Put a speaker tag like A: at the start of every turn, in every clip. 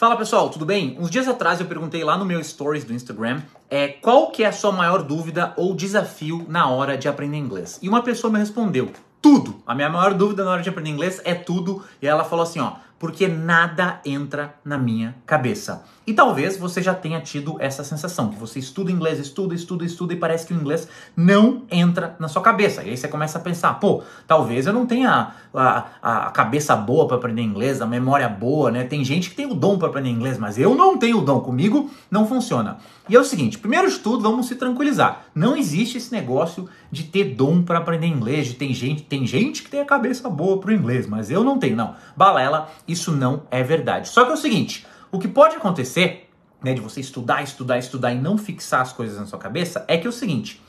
A: Fala pessoal, tudo bem? Uns dias atrás eu perguntei lá no meu stories do Instagram é, qual que é a sua maior dúvida ou desafio na hora de aprender inglês. E uma pessoa me respondeu, tudo. A minha maior dúvida na hora de aprender inglês é tudo. E ela falou assim, ó, porque nada entra na minha cabeça. E talvez você já tenha tido essa sensação, que você estuda inglês, estuda, estuda, estuda e parece que o inglês não entra na sua cabeça. E aí você começa a pensar, pô, talvez eu não tenha a, a, a cabeça boa para aprender inglês, a memória boa, né? Tem gente que tem o dom para aprender inglês, mas eu não tenho o dom, comigo não funciona. E é o seguinte, primeiro de tudo, vamos se tranquilizar. Não existe esse negócio de ter dom para aprender inglês, de tem gente, tem gente que tem a cabeça boa para o inglês, mas eu não tenho, não. Balela, isso não é verdade. Só que é o seguinte: o que pode acontecer, né, de você estudar, estudar, estudar e não fixar as coisas na sua cabeça, é que é o seguinte.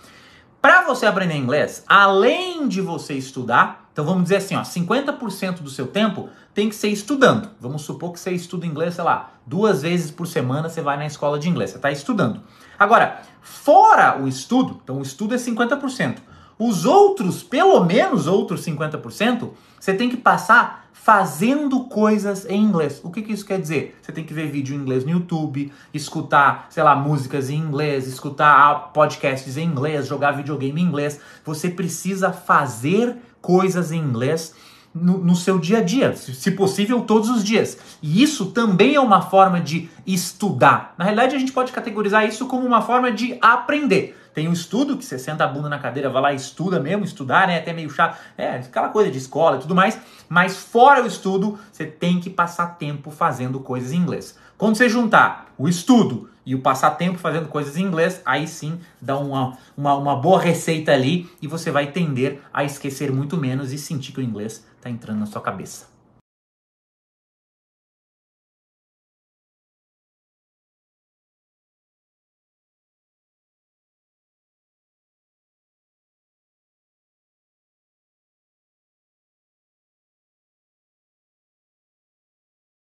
A: Para você aprender inglês, além de você estudar, então vamos dizer assim, ó, 50% do seu tempo tem que ser estudando. Vamos supor que você estuda inglês, sei lá, duas vezes por semana você vai na escola de inglês, você está estudando. Agora, fora o estudo, então o estudo é 50%. Os outros, pelo menos outros 50%, você tem que passar fazendo coisas em inglês. O que, que isso quer dizer? Você tem que ver vídeo em inglês no YouTube, escutar, sei lá, músicas em inglês, escutar ah, podcasts em inglês, jogar videogame em inglês. Você precisa fazer coisas em inglês. No, no, seu dia a dia, se possível todos os dias. E isso também é uma forma de estudar. Na realidade, a gente pode categorizar isso como uma forma de aprender. Tem um estudo que você senta a bunda na cadeira, vai lá e estuda mesmo, estudar, né? Até meio chato. É, aquela coisa de escola e tudo mais. Mas fora o estudo, você tem que passar tempo fazendo coisas em inglês. Quando você juntar o estudo e o passar tempo fazendo coisas em inglês, aí sim dá uma, uma, uma boa receita ali e você vai tender a esquecer muito menos e sentir que o inglês está entrando na sua cabeça.